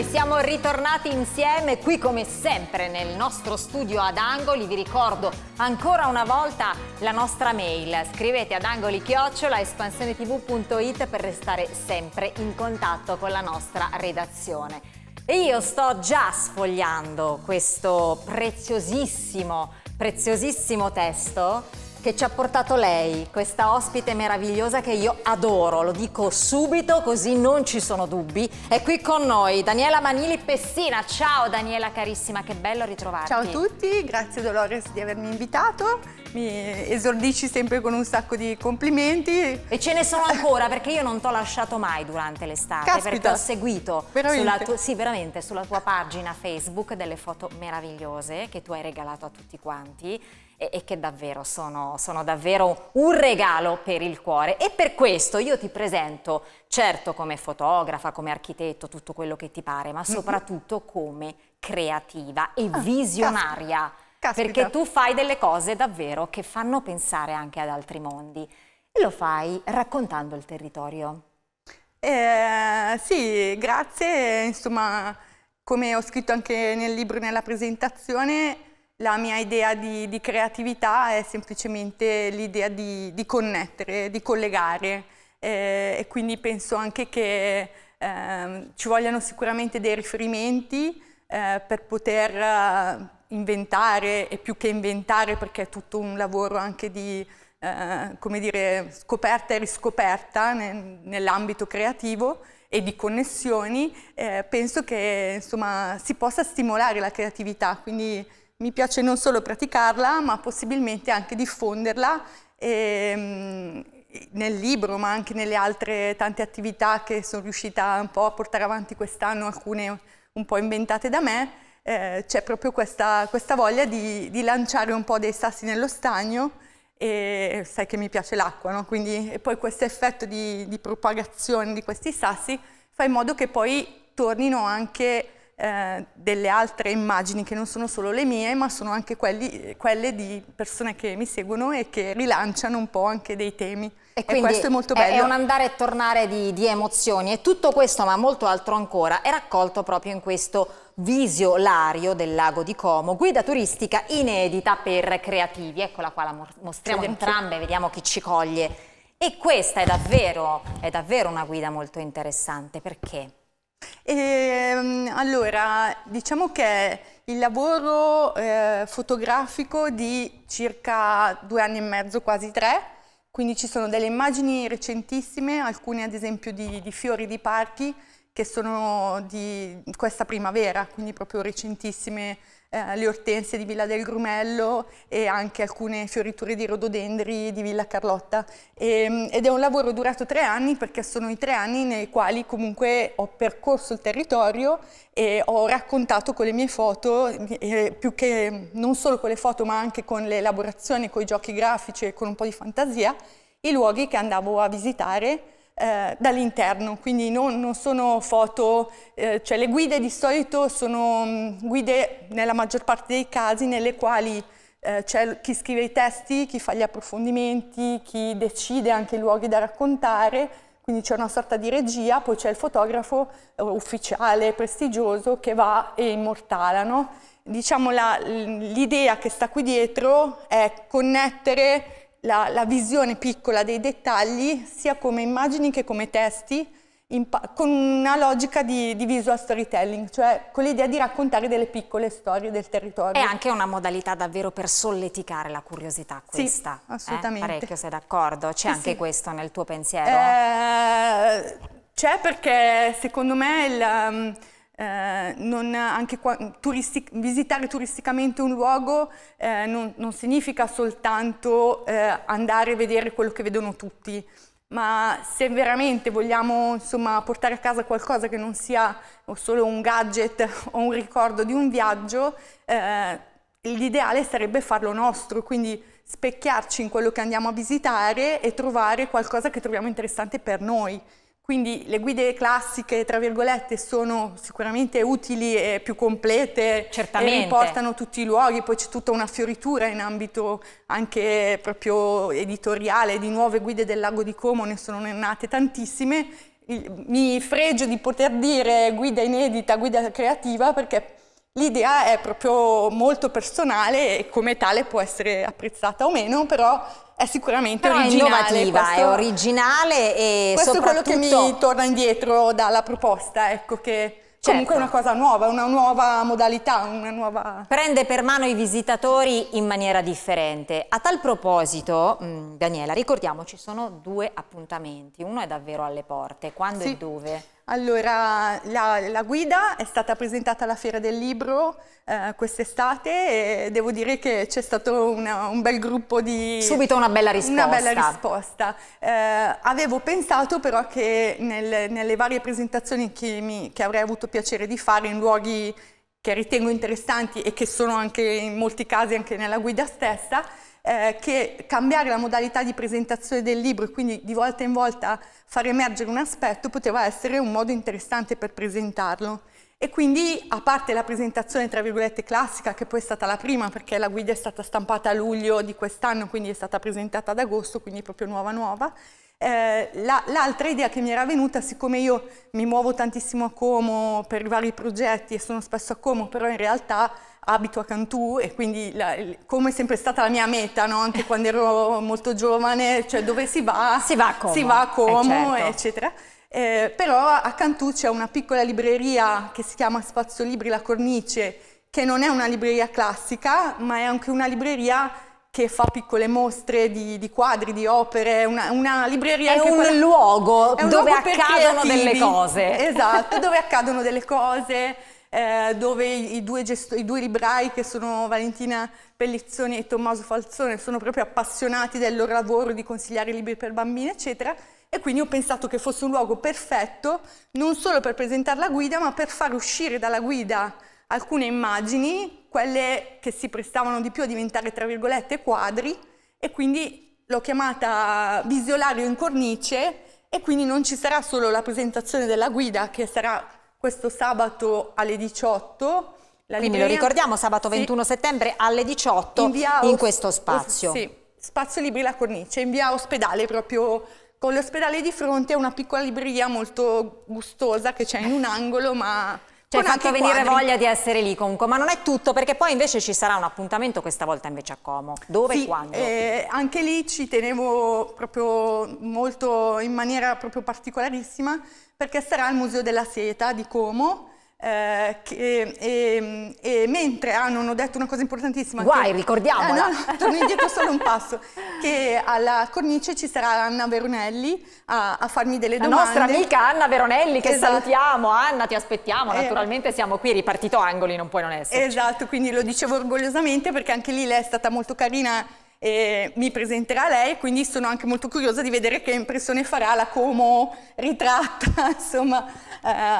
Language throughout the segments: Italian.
E siamo ritornati insieme qui come sempre nel nostro studio ad Angoli. Vi ricordo ancora una volta la nostra mail. Scrivete ad angolichiocciola.espansionetv.it per restare sempre in contatto con la nostra redazione. E io sto già sfogliando questo preziosissimo, preziosissimo testo che ci ha portato lei, questa ospite meravigliosa che io adoro, lo dico subito così non ci sono dubbi. È qui con noi Daniela Manili Pessina. Ciao Daniela carissima, che bello ritrovarti. Ciao a tutti, grazie Dolores di avermi invitato. Mi esordisci sempre con un sacco di complimenti. E ce ne sono ancora perché io non t'ho lasciato mai durante l'estate, perché ho seguito veramente. Tua, sì, veramente, sulla tua pagina Facebook delle foto meravigliose che tu hai regalato a tutti quanti e, e che davvero sono, sono davvero un regalo per il cuore. E per questo io ti presento, certo come fotografa, come architetto, tutto quello che ti pare, ma mm-hmm. soprattutto come creativa e ah, visionaria. Caspita. perché tu fai delle cose davvero che fanno pensare anche ad altri mondi e lo fai raccontando il territorio. Eh, sì, grazie, insomma come ho scritto anche nel libro e nella presentazione la mia idea di, di creatività è semplicemente l'idea di, di, connettere, di collegare eh, e quindi penso anche che eh, ci vogliano sicuramente dei riferimenti eh, per poter eh, inventare e più che inventare perché è tutto un lavoro anche di eh, come dire, scoperta e riscoperta nel, nell'ambito creativo e di connessioni, eh, penso che insomma, si possa stimolare la creatività, quindi mi piace non solo praticarla, ma possibilmente anche diffonderla ehm, nel libro, ma anche nelle altre tante attività che sono riuscita un po' a portare avanti quest'anno, alcune un po' inventate da me. Eh, C'è proprio questa, questa voglia di, di, lanciare un po' dei sassi nello stagno e sai che mi piace l'acqua, no? Quindi, e poi questo effetto di, di propagazione di questi sassi fa in modo che poi tornino anche eh, delle altre immagini che non sono solo le mie, ma sono anche quelli, quelle di persone che mi seguono e che rilanciano un po' anche dei temi. E, e questo è molto bello. È un andare e tornare di, di emozioni e tutto questo, ma molto altro ancora, è raccolto proprio in questo Visio Lario del lago di Como, guida turistica inedita per creativi. Eccola qua, la mostriamo entrambe, vediamo chi ci coglie. E questa è davvero, è davvero una guida molto interessante perché e, ehm, allora, diciamo che il lavoro eh, fotografico di circa due anni e mezzo, quasi tre, quindi ci sono delle immagini recentissime, alcune ad esempio di, di fiori di parchi, che sono di questa primavera, quindi proprio recentissime eh, le ortensie di Villa del Grumello e anche alcune fioriture di rododendri di Villa Carlotta. E, ehm, ed è un lavoro durato tre anni perché sono i tre anni nei quali comunque ho percorso il territorio e ho raccontato con le mie foto, eh, più che non solo con le foto ma anche con le elaborazioni, con i giochi grafici e con un po' di fantasia, i luoghi che andavo a visitare eh, dall'interno, quindi non, non, sono foto, eh, cioè le guide di solito sono mh, mm, guide nella maggior parte dei casi nelle quali eh, c'è chi scrive i testi, chi fa gli approfondimenti, chi decide anche i luoghi da raccontare, quindi c'è una sorta di regia, poi c'è il fotografo eh, ufficiale, prestigioso, che va e immortala. No? Diciamo l'idea che sta qui dietro è connettere la, la visione piccola dei dettagli sia come immagini che come testi con una logica di, di, visual storytelling, cioè con l'idea di raccontare delle piccole storie del territorio. È anche una modalità davvero per solleticare la curiosità questa. Sì, eh? assolutamente. Eh? Parecchio, sei d'accordo? C'è sì, anche sì. questo nel tuo pensiero? Eh, C'è perché secondo me il... Um, eh, non, anche qua, turistic, visitare turisticamente un luogo eh, non, non, significa soltanto eh, andare a vedere quello che vedono tutti, ma se veramente vogliamo insomma, portare a casa qualcosa che non sia solo un gadget o un ricordo di un viaggio, eh, l'ideale sarebbe farlo nostro, quindi specchiarci in quello che andiamo a visitare e trovare qualcosa che troviamo interessante per noi. Quindi le guide classiche, tra virgolette, sono sicuramente utili e più complete, Certamente. e riportano tutti i luoghi, poi c'è tutta una fioritura in ambito anche proprio editoriale, di nuove guide del lago di Como, ne sono nate tantissime. Mi fregio di poter dire guida inedita, guida creativa, perché l'idea è proprio molto personale e come tale può essere apprezzata o meno, però è sicuramente Però originale. È innovativa, questo, è originale e questo soprattutto... Questo è quello che mi torna indietro dalla proposta, ecco che... Certo. Comunque è certo. una cosa nuova, una nuova modalità, una nuova... Prende per mano i visitatori in maniera differente. A tal proposito, mm, Daniela, ricordiamoci, ci sono due appuntamenti. Uno è davvero alle porte, quando sì. e dove? Allora, la, la, guida è stata presentata alla Fiera del Libro eh, quest'estate e devo dire che c'è stato una, un bel gruppo di... Subito una bella risposta. Una bella risposta. Eh, avevo pensato però che nel, nelle varie presentazioni che, mi, che avrei avuto piacere di fare in luoghi che ritengo interessanti e che sono anche in molti casi anche nella guida stessa, eh, che cambiare la modalità di presentazione del libro e quindi di volta in volta far emergere un aspetto poteva essere un modo interessante per presentarlo. E quindi, a parte la presentazione tra virgolette classica, che poi è stata la prima perché la guida è stata stampata a luglio di quest'anno, quindi è stata presentata ad agosto, quindi proprio nuova nuova, eh, l'altra idea che mi era venuta, siccome io mi muovo tantissimo a Como per i vari progetti e sono spesso a Como, però in realtà abito a Cantù e quindi la, Como è sempre stata la mia meta, no? anche quando ero molto giovane, cioè dove si va? Si va a Como, va a eh, Como eh, certo. eccetera. Eh, però a Cantù c'è una piccola libreria che si chiama Spazio Libri La Cornice, che non è una libreria classica, ma è anche una libreria che fa piccole mostre di, di quadri, di opere, una, una libreria. È anche un quella... luogo è un dove luogo accadono delle cose. Esatto, dove accadono delle cose, eh, dove i due, i due, librai che sono Valentina Pellizzoni e Tommaso Falzone sono proprio appassionati del loro lavoro di consigliare libri per bambini, eccetera. E quindi ho pensato che fosse un luogo perfetto non solo per presentare la guida, ma per far uscire dalla guida alcune immagini, quelle che si prestavano di più a diventare tra virgolette quadri e quindi l'ho chiamata visionario in cornice e quindi non ci sarà solo la presentazione della guida che sarà questo sabato alle 18. quindi libreria... lo ricordiamo sabato 21 sì. settembre alle 18 in, via... in questo spazio. Sì, spazio Libri La Cornice, in via ospedale proprio con l'ospedale di fronte a una piccola libreria molto gustosa che c'è in un angolo ma cioè, hai fatto venire quadri. voglia di essere lì comunque, ma non è tutto, perché poi invece ci sarà un appuntamento questa volta invece a Como. Dove sì, e quando? Eh, anche lì ci tenevo proprio molto in maniera proprio particolarissima, perché sarà al Museo della Seta di Como, eh, che, e, ehm, e, mentre ah, non ho detto una cosa importantissima guai, ricordiamola eh, no, torno indietro solo un passo che alla cornice ci sarà Anna Veronelli a, a farmi delle domande la nostra amica Anna Veronelli che esatto. salutiamo Anna ti aspettiamo, eh, naturalmente siamo qui ripartito angoli, non puoi non essere esatto, quindi lo dicevo orgogliosamente perché anche lì lei è stata molto carina eh, mi presenterà lei, quindi sono anche molto curiosa di vedere che impressione farà la Como ritratta, insomma, eh,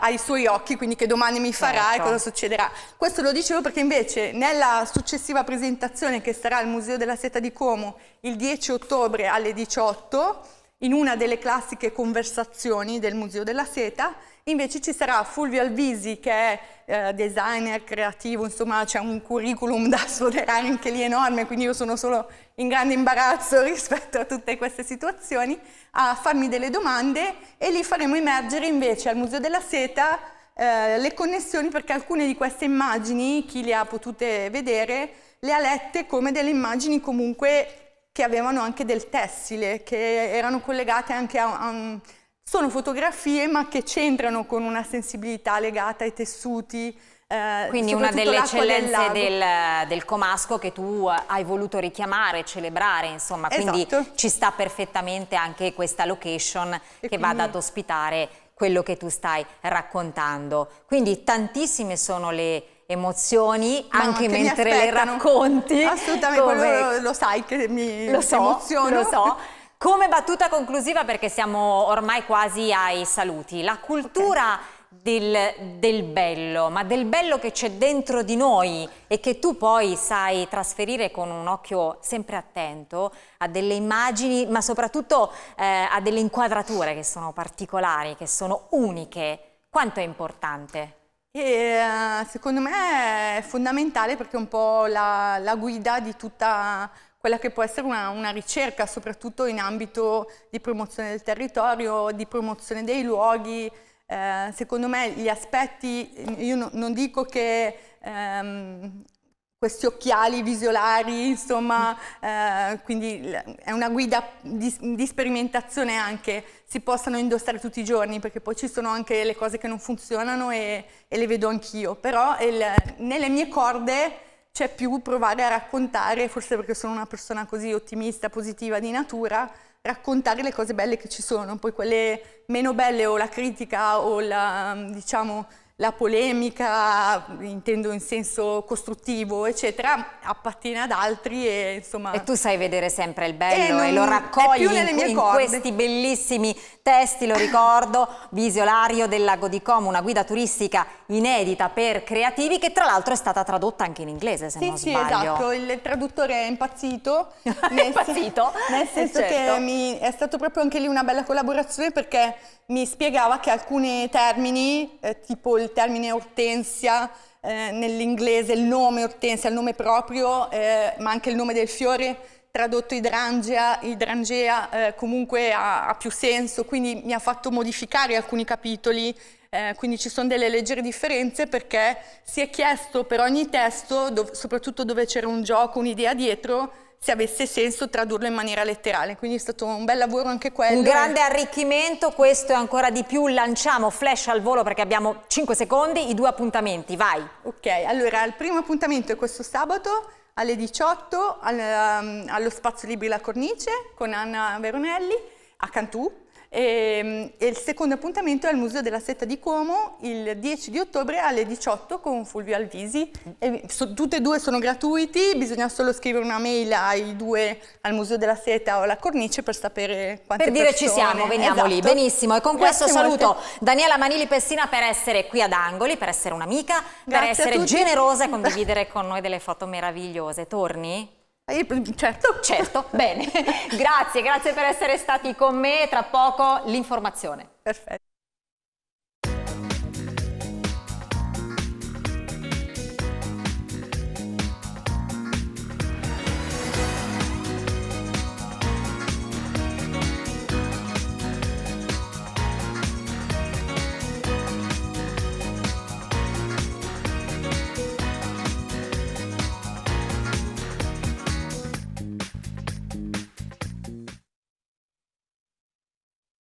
ai suoi occhi, quindi che domani mi farà certo. e cosa succederà. Questo lo dicevo perché invece nella successiva presentazione che sarà al Museo della Seta di Como il 10 ottobre alle 18, in una delle classiche conversazioni del Museo della Seta, Invece ci sarà Fulvio Alvisi che è eh, designer creativo, insomma c'è un curriculum da sfoderare anche lì enorme, quindi io sono solo in grande imbarazzo rispetto a tutte queste situazioni, a farmi delle domande e lì faremo emergere invece al Museo della Seta eh, le connessioni perché alcune di queste immagini, chi le ha potute vedere, le ha lette come delle immagini comunque che avevano anche del tessile, che erano collegate anche a, a, sono fotografie ma che c'entrano con una sensibilità legata ai tessuti, eh, Quindi una delle eccellenze del, del, del, Comasco che tu hai voluto richiamare, celebrare, insomma, esatto. quindi ci sta perfettamente anche questa location e che quindi... va ad ospitare quello che tu stai raccontando. Quindi tantissime sono le emozioni Ma anche mentre le racconti assolutamente come... lo, lo, sai che mi lo so, emoziono lo so Come battuta conclusiva, perché siamo ormai quasi ai saluti, la cultura okay. del, del, bello, ma del bello che c'è dentro di noi e che tu poi sai trasferire con un occhio sempre attento a delle immagini, ma soprattutto eh, a delle inquadrature che sono particolari, che sono uniche. Quanto è importante? E, eh, secondo me è fondamentale perché è un po' la, la guida di tutta quella che può essere una, una, ricerca, soprattutto in ambito di promozione del territorio, di promozione dei luoghi. Eh, secondo me gli aspetti, io no, non dico che ehm, questi occhiali visolari, insomma, eh, quindi è una guida di, di, sperimentazione anche, si possano indossare tutti i giorni, perché poi ci sono anche le cose che non funzionano e, e le vedo anch'io, però il, nelle mie corde c'è più provare a raccontare, forse perché sono una persona così ottimista, positiva di natura, raccontare le cose belle che ci sono, poi quelle meno belle o la critica o la, diciamo, la polemica, intendo in senso costruttivo, eccetera, appartiene ad altri e insomma... E tu sai vedere sempre il bello e, eh, e lo raccogli in, in questi bellissimi testi, lo ricordo, Visiolario del Lago di Como, una guida turistica inedita per creativi che tra l'altro è stata tradotta anche in inglese, se sì, non sì, sbaglio. Sì, esatto, il traduttore è impazzito. è impazzito? Nel senso certo. che mi, è stata proprio anche lì una bella collaborazione perché mi spiegava che alcuni termini, eh, tipo il il termine ortensia eh, nell'inglese, il nome ortensia, il nome proprio, eh, ma anche il nome del fiore, tradotto idrangea, idrangea eh, comunque ha, ha, più senso, quindi mi ha fatto modificare alcuni capitoli, eh, quindi ci sono delle leggere differenze perché si è chiesto per ogni testo, dov soprattutto dove c'era un gioco, un'idea dietro, se avesse senso tradurlo in maniera letterale. Quindi è stato un bel lavoro anche quello. Un grande arricchimento, questo e ancora di più. Lanciamo flash al volo perché abbiamo 5 secondi, i due appuntamenti, vai. Ok, allora il primo appuntamento è questo sabato alle 18 al, um, allo Spazio Libri La Cornice con Anna Veronelli a Cantù e, ehm, e il secondo appuntamento è al Museo della Setta di Como il 10 di ottobre alle 18 con Fulvio Alvisi. E, so, tutte e due sono gratuiti, bisogna solo scrivere una mail ai due al Museo della Seta o alla Cornice per sapere quante persone... Per dire persone. ci siamo, veniamo esatto. lì, benissimo. E con Grazie questo saluto molte. Daniela Manili Pessina per essere qui ad Angoli, per essere un'amica, per essere generosa e condividere con noi delle foto meravigliose. Torni? Eh, mm, certo. Certo, bene. grazie, grazie per essere stati con me. Tra poco l'informazione. Perfetto.